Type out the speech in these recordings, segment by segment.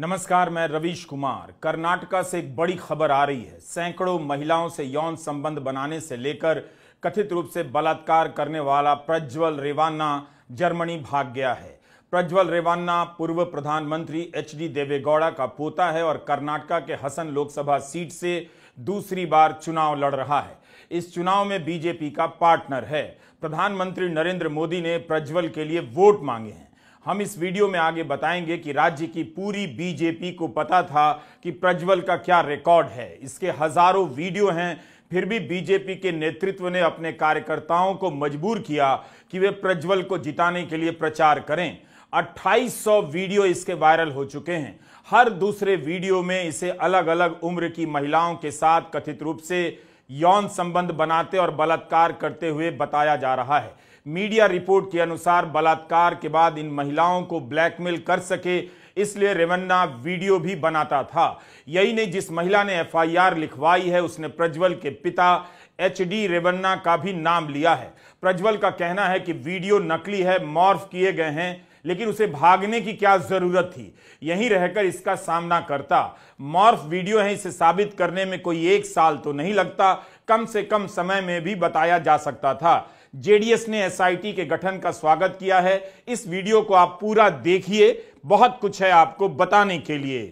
नमस्कार मैं रवीश कुमार कर्नाटका से एक बड़ी खबर आ रही है सैकड़ों महिलाओं से यौन संबंध बनाने से लेकर कथित रूप से बलात्कार करने वाला प्रज्वल रेवान्ना जर्मनी भाग गया है प्रज्वल रेवान्ना पूर्व प्रधानमंत्री एच डी देवेगौड़ा का पोता है और कर्नाटका के हसन लोकसभा सीट से दूसरी बार चुनाव लड़ रहा है इस चुनाव में बीजेपी का पार्टनर है प्रधानमंत्री नरेंद्र मोदी ने प्रज्वल के लिए वोट मांगे हैं हम इस वीडियो में आगे बताएंगे कि राज्य की पूरी बीजेपी को पता था कि प्रज्वल का क्या रिकॉर्ड है इसके हजारों वीडियो हैं फिर भी बीजेपी के नेतृत्व ने अपने कार्यकर्ताओं को मजबूर किया कि वे प्रज्वल को जिताने के लिए प्रचार करें 2800 वीडियो इसके वायरल हो चुके हैं हर दूसरे वीडियो में इसे अलग अलग उम्र की महिलाओं के साथ कथित रूप से यौन संबंध बनाते और बलात्कार करते हुए बताया जा रहा है मीडिया रिपोर्ट के अनुसार बलात्कार के बाद इन महिलाओं को ब्लैकमेल कर सके इसलिए रेवन्ना वीडियो भी बनाता था यही नहीं जिस महिला ने एफआईआर लिखवाई है उसने प्रज्वल के पिता एच डी रेवन्ना का भी नाम लिया है प्रज्वल का कहना है कि वीडियो नकली है मॉर्फ किए गए हैं लेकिन उसे भागने की क्या जरूरत थी यहीं रहकर इसका सामना करता मॉर्फ वीडियो है इसे साबित करने में कोई एक साल तो नहीं लगता कम से कम समय में भी बताया जा सकता था जेडीएस ने एसआईटी के गठन का स्वागत किया है इस वीडियो को आप पूरा देखिए बहुत कुछ है आपको बताने के लिए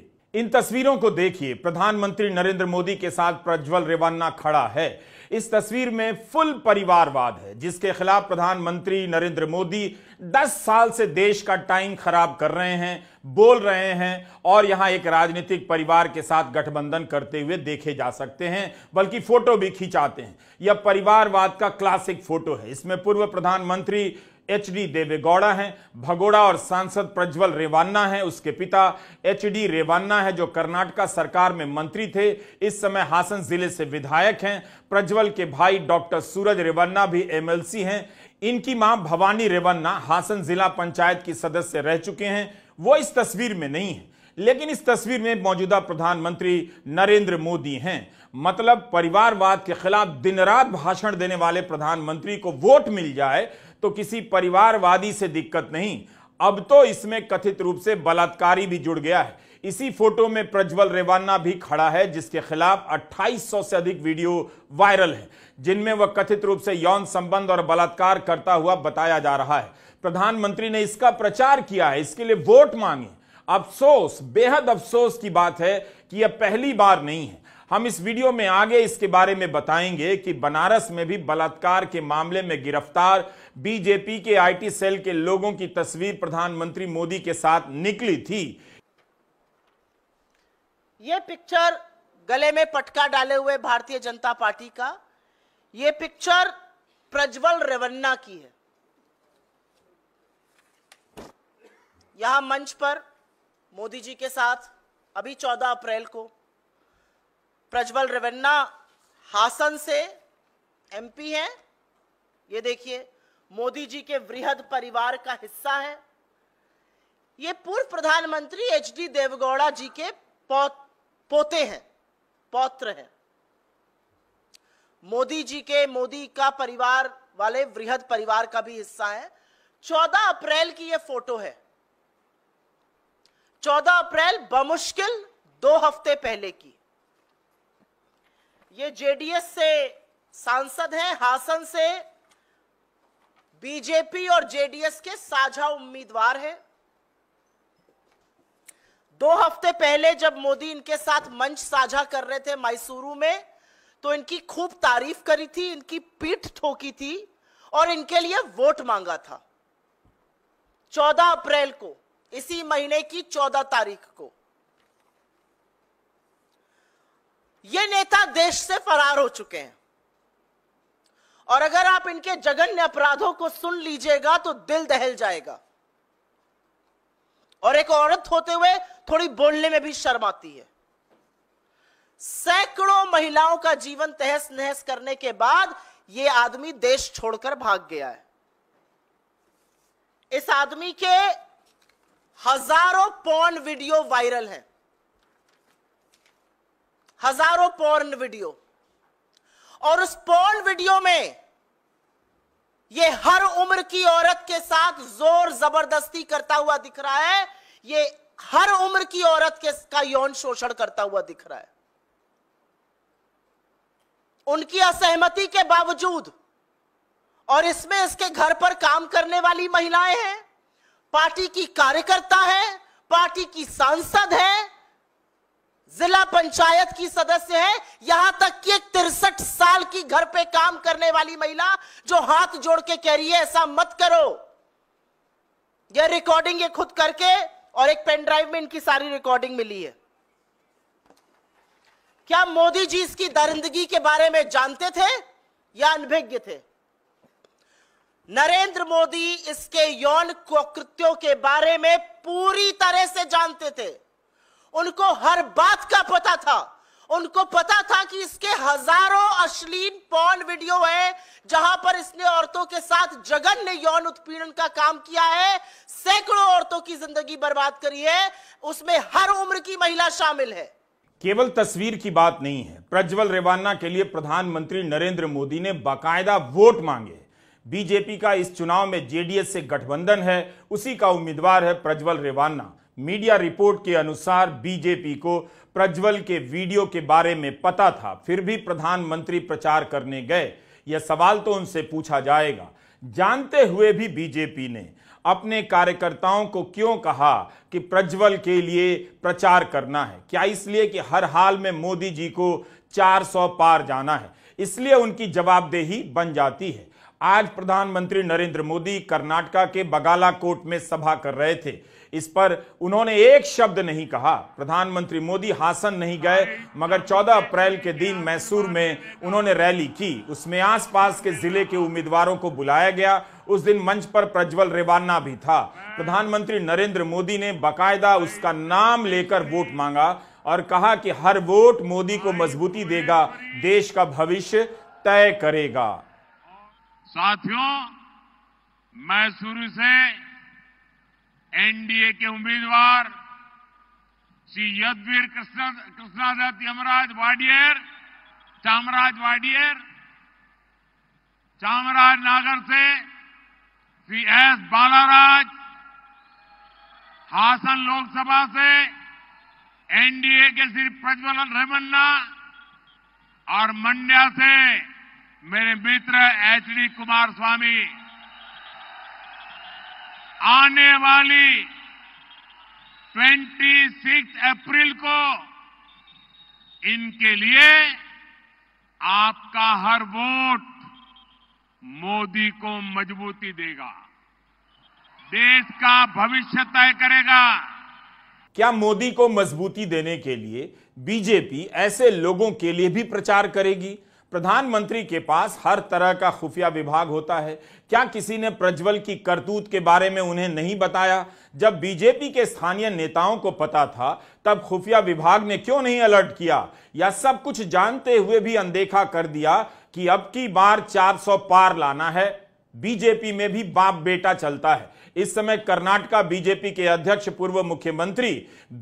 इन तस्वीरों को देखिए प्रधानमंत्री नरेंद्र मोदी के साथ प्रज्वल रेवान्ना खड़ा है इस तस्वीर में फुल परिवारवाद है जिसके खिलाफ प्रधानमंत्री नरेंद्र मोदी 10 साल से देश का टाइम खराब कर रहे हैं बोल रहे हैं और यहां एक राजनीतिक परिवार के साथ गठबंधन करते हुए देखे जा सकते हैं बल्कि फोटो भी खिंचाते हैं यह परिवारवाद का क्लासिक फोटो है इसमें पूर्व प्रधानमंत्री एच डी देवेगौड़ा हैं भगोड़ा और सांसद प्रज्वल रेवान्ना हैं उसके पिता एच डी रेवान्ना है जो कर्नाटका सरकार में मंत्री थे इस समय हासन जिले से विधायक हैं प्रज्वल के भाई डॉक्टर सूरज रेवन्ना भी एमएलसी हैं इनकी मां भवानी रेवन्ना हासन जिला पंचायत की सदस्य रह चुके हैं वो इस तस्वीर में नहीं है लेकिन इस तस्वीर में मौजूदा प्रधानमंत्री नरेंद्र मोदी हैं मतलब परिवारवाद के खिलाफ दिन रात भाषण देने वाले प्रधानमंत्री को वोट मिल जाए तो किसी परिवारवादी से दिक्कत नहीं अब तो इसमें कथित रूप से बलात्कारी भी जुड़ गया है इसी फोटो में प्रज्वल रेवाना भी खड़ा है जिसके खिलाफ 2800 से अधिक वीडियो वायरल है जिनमें वह कथित रूप से यौन संबंध और बलात्कार करता हुआ बताया जा रहा है प्रधानमंत्री ने इसका प्रचार किया है इसके लिए वोट मांगे अफसोस बेहद अफसोस की बात है कि यह पहली बार नहीं है हम इस वीडियो में आगे इसके बारे में बताएंगे कि बनारस में भी बलात्कार के मामले में गिरफ्तार बीजेपी के आईटी सेल के लोगों की तस्वीर प्रधानमंत्री मोदी के साथ निकली थी ये पिक्चर गले में पटका डाले हुए भारतीय जनता पार्टी का ये पिक्चर प्रज्वल रेवन्ना की है यहां मंच पर मोदी जी के साथ अभी 14 अप्रैल को प्रज्वल रेवन्ना हासन से एमपी हैं ये देखिए मोदी जी के वृहद परिवार का हिस्सा है ये पूर्व प्रधानमंत्री एच डी देवगौड़ा जी के पौत पोते हैं पौत्र हैं मोदी जी के मोदी का परिवार वाले वृहद परिवार का भी हिस्सा है 14 अप्रैल की ये फोटो है 14 अप्रैल बमुश्किल दो हफ्ते पहले की ये जेडीएस से सांसद हैं हासन से बीजेपी और जेडीएस के साझा उम्मीदवार हैं दो हफ्ते पहले जब मोदी इनके साथ मंच साझा कर रहे थे मैसूरू में तो इनकी खूब तारीफ करी थी इनकी पीठ ठोकी थी और इनके लिए वोट मांगा था 14 अप्रैल को इसी महीने की 14 तारीख को ये नेता देश से फरार हो चुके हैं और अगर आप इनके जघन्य अपराधों को सुन लीजिएगा तो दिल दहल जाएगा और एक औरत होते हुए थोड़ी बोलने में भी शर्म आती है सैकड़ों महिलाओं का जीवन तहस नहस करने के बाद यह आदमी देश छोड़कर भाग गया है इस आदमी के हजारों पॉन वीडियो वायरल हैं हजारों पोर्न वीडियो और उस पोर्न वीडियो में ये हर उम्र की औरत के साथ जोर जबरदस्ती करता हुआ दिख रहा है ये हर उम्र की औरत के का यौन शोषण करता हुआ दिख रहा है उनकी असहमति के बावजूद और इसमें इसके घर पर काम करने वाली महिलाएं हैं पार्टी की कार्यकर्ता है पार्टी की सांसद है जिला पंचायत की सदस्य है यहां तक कि एक तिरसठ साल की घर पे काम करने वाली महिला जो हाथ जोड़ के कह रही है ऐसा मत करो यह रिकॉर्डिंग ये खुद करके और एक पेन ड्राइव में इनकी सारी रिकॉर्डिंग मिली है क्या मोदी जी इसकी दरिंदगी के बारे में जानते थे या अनभिज्ञ थे नरेंद्र मोदी इसके यौन कुकृत्यों के बारे में पूरी तरह से जानते थे उनको हर बात का पता था उनको पता था कि इसके हजारों अश्लील पॉन वीडियो है जहां पर इसने औरतों के साथ जगन ने यौन उत्पीड़न का काम किया है सैकड़ों औरतों की जिंदगी बर्बाद करी है उसमें हर उम्र की महिला शामिल है केवल तस्वीर की बात नहीं है प्रज्वल रेवाना के लिए प्रधानमंत्री नरेंद्र मोदी ने बाकायदा वोट मांगे बीजेपी का इस चुनाव में जेडीएस से गठबंधन है उसी का उम्मीदवार है प्रज्वल रेवाना मीडिया रिपोर्ट के अनुसार बीजेपी को प्रज्वल के वीडियो के बारे में पता था फिर भी प्रधानमंत्री प्रचार करने गए यह सवाल तो उनसे पूछा जाएगा जानते हुए भी बीजेपी ने अपने कार्यकर्ताओं को क्यों कहा कि प्रज्वल के लिए प्रचार करना है क्या इसलिए कि हर हाल में मोदी जी को 400 पार जाना है इसलिए उनकी जवाबदेही बन जाती है आज प्रधानमंत्री नरेंद्र मोदी कर्नाटका के बगालाकोट में सभा कर रहे थे इस पर उन्होंने एक शब्द नहीं कहा प्रधानमंत्री मोदी हासन नहीं गए मगर 14 अप्रैल के दिन मैसूर में उन्होंने रैली की उसमें आसपास के जिले के उम्मीदवारों को बुलाया गया उस दिन मंच पर प्रज्वल रेवाना भी था प्रधानमंत्री नरेंद्र मोदी ने बाकायदा उसका नाम लेकर वोट मांगा और कहा कि हर वोट मोदी को मजबूती देगा देश का भविष्य तय करेगा साथियों मैसूर से एनडीए के उम्मीदवार श्री यदवीर कृष्णा कृष्णादत्त यमराज वाडियर चामराज वाडियर चामराज नागर से श्री एस बालाराज हासन लोकसभा से एनडीए के श्री प्रज्वल रेमन्ना और मंड्या से मेरे मित्र एच डी कुमार स्वामी आने वाली 26 अप्रैल को इनके लिए आपका हर वोट मोदी को मजबूती देगा देश का भविष्य तय करेगा क्या मोदी को मजबूती देने के लिए बीजेपी ऐसे लोगों के लिए भी प्रचार करेगी प्रधानमंत्री के पास हर तरह का खुफिया विभाग होता है क्या किसी ने प्रज्वल की करतूत के बारे में उन्हें नहीं बताया जब बीजेपी के स्थानीय नेताओं को पता था तब खुफिया विभाग ने क्यों नहीं अलर्ट किया या सब कुछ जानते हुए भी अनदेखा कर दिया कि अब की बार 400 पार लाना है बीजेपी में भी बाप बेटा चलता है इस समय कर्नाटका बीजेपी के अध्यक्ष पूर्व मुख्यमंत्री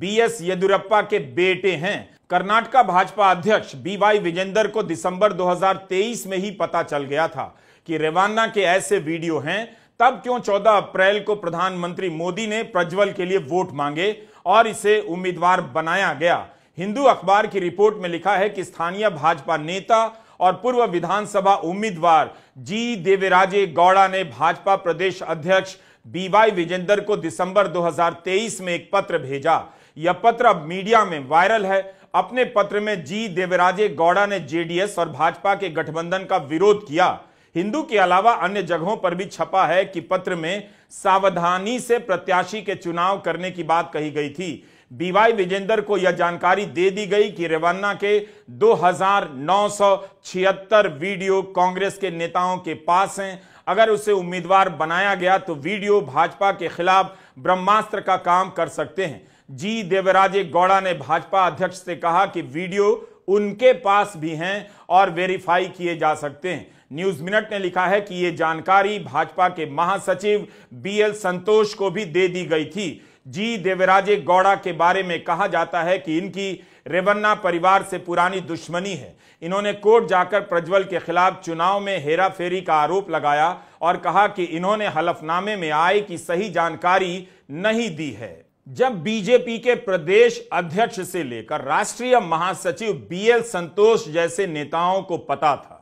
बी एस येदुरप्पा के बेटे हैं कर्नाटका भाजपा अध्यक्ष बी वाई विजेंदर को दिसंबर 2023 में ही पता चल गया था कि रेवाना के ऐसे वीडियो हैं तब क्यों 14 अप्रैल को प्रधानमंत्री मोदी ने प्रज्वल के लिए वोट मांगे और इसे उम्मीदवार बनाया गया हिंदू अखबार की रिपोर्ट में लिखा है कि स्थानीय भाजपा नेता और पूर्व विधानसभा उम्मीदवार जी देवराजे गौड़ा ने भाजपा प्रदेश अध्यक्ष बीवाई विजेंदर को दिसंबर 2023 में एक पत्र भेजा यह पत्र अब मीडिया में वायरल है अपने पत्र में जी देवराजे गौड़ा ने जेडीएस और भाजपा के गठबंधन का विरोध किया हिंदू के अलावा अन्य जगहों पर भी छपा है कि पत्र में सावधानी से प्रत्याशी के चुनाव करने की बात कही गई थी बीवाई विजेंद्र को यह जानकारी दे दी गई कि रेवन्ना के 2976 वीडियो कांग्रेस के नेताओं के पास हैं अगर उसे उम्मीदवार बनाया गया तो वीडियो भाजपा के खिलाफ ब्रह्मास्त्र का काम कर सकते हैं जी देवराजे गौड़ा ने भाजपा अध्यक्ष से कहा कि वीडियो उनके पास भी हैं और वेरीफाई किए जा सकते हैं न्यूज मिनट ने लिखा है कि ये जानकारी भाजपा के महासचिव बीएल संतोष को भी दे दी गई थी जी देवराजे गौड़ा के बारे में कहा जाता है कि इनकी रेवन्ना परिवार से पुरानी दुश्मनी है इन्होंने कोर्ट जाकर प्रज्वल के खिलाफ चुनाव में हेराफेरी का आरोप लगाया और कहा कि इन्होंने हलफनामे में आय की सही जानकारी नहीं दी है जब बीजेपी के प्रदेश अध्यक्ष से लेकर राष्ट्रीय महासचिव बीएल संतोष जैसे नेताओं को पता था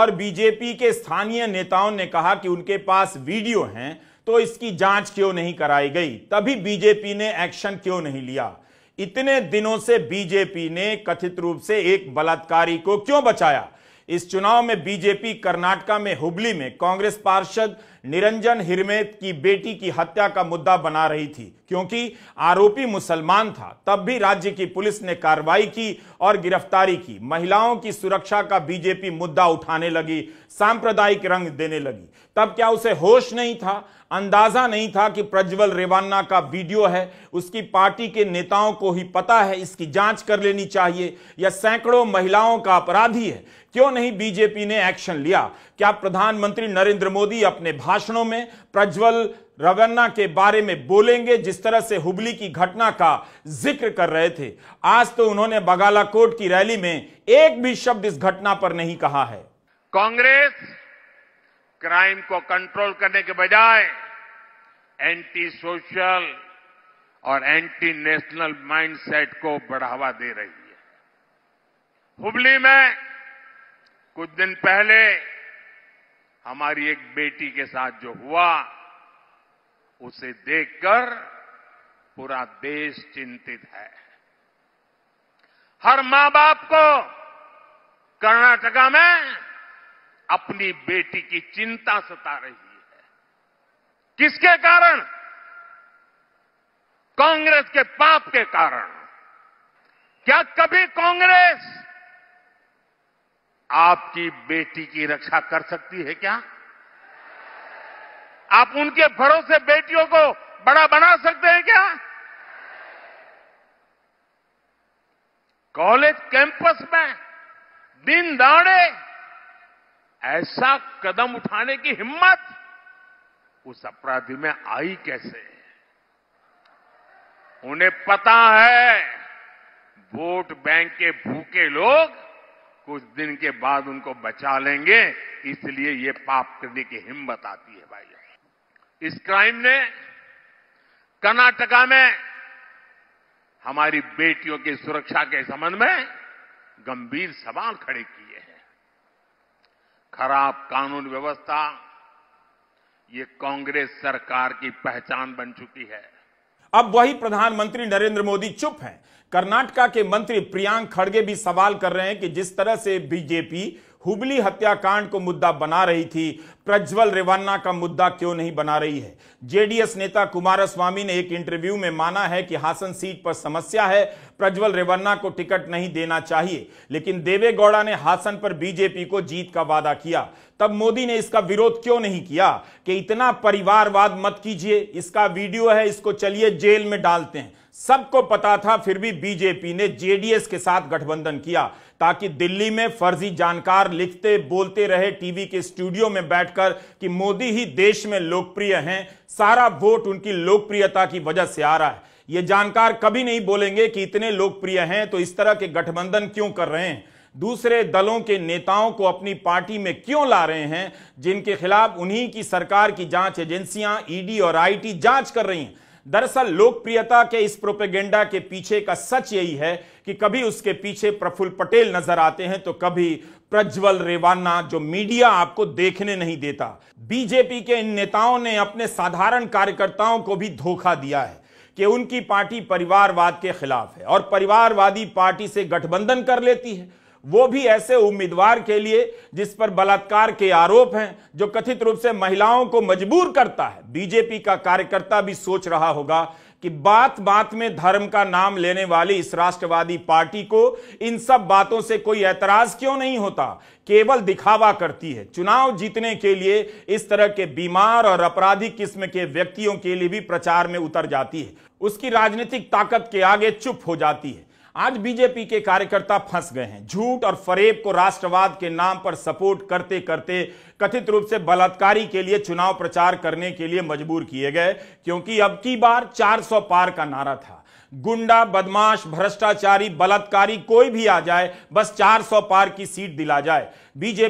और बीजेपी के स्थानीय नेताओं ने कहा कि उनके पास वीडियो हैं तो इसकी जांच क्यों नहीं कराई गई तभी बीजेपी ने एक्शन क्यों नहीं लिया इतने दिनों से बीजेपी ने कथित रूप से एक बलात्कारी को क्यों बचाया इस चुनाव में बीजेपी कर्नाटका में हुबली में कांग्रेस पार्षद निरंजन हिरमेत की बेटी की हत्या का मुद्दा बना रही थी क्योंकि आरोपी मुसलमान था तब भी राज्य की पुलिस ने कार्रवाई की और गिरफ्तारी की महिलाओं की सुरक्षा का बीजेपी मुद्दा उठाने लगी सांप्रदायिक रंग देने लगी तब क्या उसे होश नहीं था अंदाजा नहीं था कि प्रज्वल रेवान्ना का वीडियो है उसकी पार्टी के नेताओं को ही पता है इसकी जांच कर लेनी चाहिए या सैकड़ों महिलाओं का अपराधी है क्यों नहीं बीजेपी ने एक्शन लिया क्या प्रधानमंत्री नरेंद्र मोदी अपने भाई भाषणों में प्रज्वल रवन्ना के बारे में बोलेंगे जिस तरह से हुबली की घटना का जिक्र कर रहे थे आज तो उन्होंने बगालाकोट की रैली में एक भी शब्द इस घटना पर नहीं कहा है कांग्रेस क्राइम को कंट्रोल करने के बजाय एंटी सोशल और एंटी नेशनल माइंडसेट को बढ़ावा दे रही है हुबली में कुछ दिन पहले हमारी एक बेटी के साथ जो हुआ उसे देखकर पूरा देश चिंतित है हर मां बाप को कर्नाटका में अपनी बेटी की चिंता सता रही है किसके कारण कांग्रेस के पाप के कारण क्या कभी कांग्रेस आपकी बेटी की रक्षा कर सकती है क्या आप उनके भरोसे बेटियों को बड़ा बना सकते हैं क्या कॉलेज कैंपस में दिन दाड़े ऐसा कदम उठाने की हिम्मत उस अपराधी में आई कैसे उन्हें पता है वोट बैंक के भूखे लोग कुछ दिन के बाद उनको बचा लेंगे इसलिए ये पाप करने की हिम्मत आती है भाई इस क्राइम ने कर्नाटका में हमारी बेटियों की सुरक्षा के संबंध में गंभीर सवाल खड़े किए हैं खराब कानून व्यवस्था ये कांग्रेस सरकार की पहचान बन चुकी है अब वही प्रधानमंत्री नरेंद्र मोदी चुप हैं कर्नाटका के मंत्री प्रियांक खड़गे भी सवाल कर रहे हैं कि जिस तरह से बीजेपी हुबली हत्याकांड को मुद्दा बना रही थी प्रज्वल रेवान्ना का मुद्दा क्यों नहीं बना रही है जेडीएस नेता कुमारस्वामी ने एक इंटरव्यू में माना है कि हासन सीट पर समस्या है प्रज्वल रेवन्ना को टिकट नहीं देना चाहिए लेकिन देवे गौड़ा ने हासन पर बीजेपी को जीत का वादा किया तब मोदी ने इसका विरोध क्यों नहीं किया कि इतना परिवारवाद मत कीजिए इसका वीडियो है इसको चलिए जेल में डालते हैं सबको पता था फिर भी बीजेपी ने जेडीएस के साथ गठबंधन किया ताकि दिल्ली में फर्जी जानकार लिखते बोलते रहे टीवी के स्टूडियो में बैठकर कि मोदी ही देश में लोकप्रिय हैं सारा वोट उनकी लोकप्रियता की वजह से आ रहा है ये जानकार कभी नहीं बोलेंगे कि इतने लोकप्रिय हैं तो इस तरह के गठबंधन क्यों कर रहे हैं दूसरे दलों के नेताओं को अपनी पार्टी में क्यों ला रहे हैं जिनके खिलाफ उन्हीं की सरकार की जांच एजेंसियां ईडी और आईटी जांच कर रही हैं दरअसल लोकप्रियता के इस प्रोपेगेंडा के पीछे का सच यही है कि कभी उसके पीछे प्रफुल्ल पटेल नजर आते हैं तो कभी प्रज्वल रेवाना जो मीडिया आपको देखने नहीं देता बीजेपी के इन नेताओं ने अपने साधारण कार्यकर्ताओं को भी धोखा दिया है कि उनकी पार्टी परिवारवाद के खिलाफ है और परिवारवादी पार्टी से गठबंधन कर लेती है वो भी ऐसे उम्मीदवार के लिए जिस पर बलात्कार के आरोप हैं जो कथित रूप से महिलाओं को मजबूर करता है बीजेपी का कार्यकर्ता भी सोच रहा होगा कि बात बात में धर्म का नाम लेने वाली इस राष्ट्रवादी पार्टी को इन सब बातों से कोई ऐतराज क्यों नहीं होता केवल दिखावा करती है चुनाव जीतने के लिए इस तरह के बीमार और अपराधी किस्म के व्यक्तियों के लिए भी प्रचार में उतर जाती है उसकी राजनीतिक ताकत के आगे चुप हो जाती है आज बीजेपी के कार्यकर्ता फंस गए हैं झूठ और फरेब को राष्ट्रवाद के नाम पर सपोर्ट करते करते कथित रूप से बलात्कारी के लिए चुनाव प्रचार करने के लिए मजबूर किए गए क्योंकि अब की बार 400 पार का नारा था गुंडा बदमाश भ्रष्टाचारी बलात्कारी कोई भी आ जाए बस 400 पार की सीट दिला जाए बीजेपी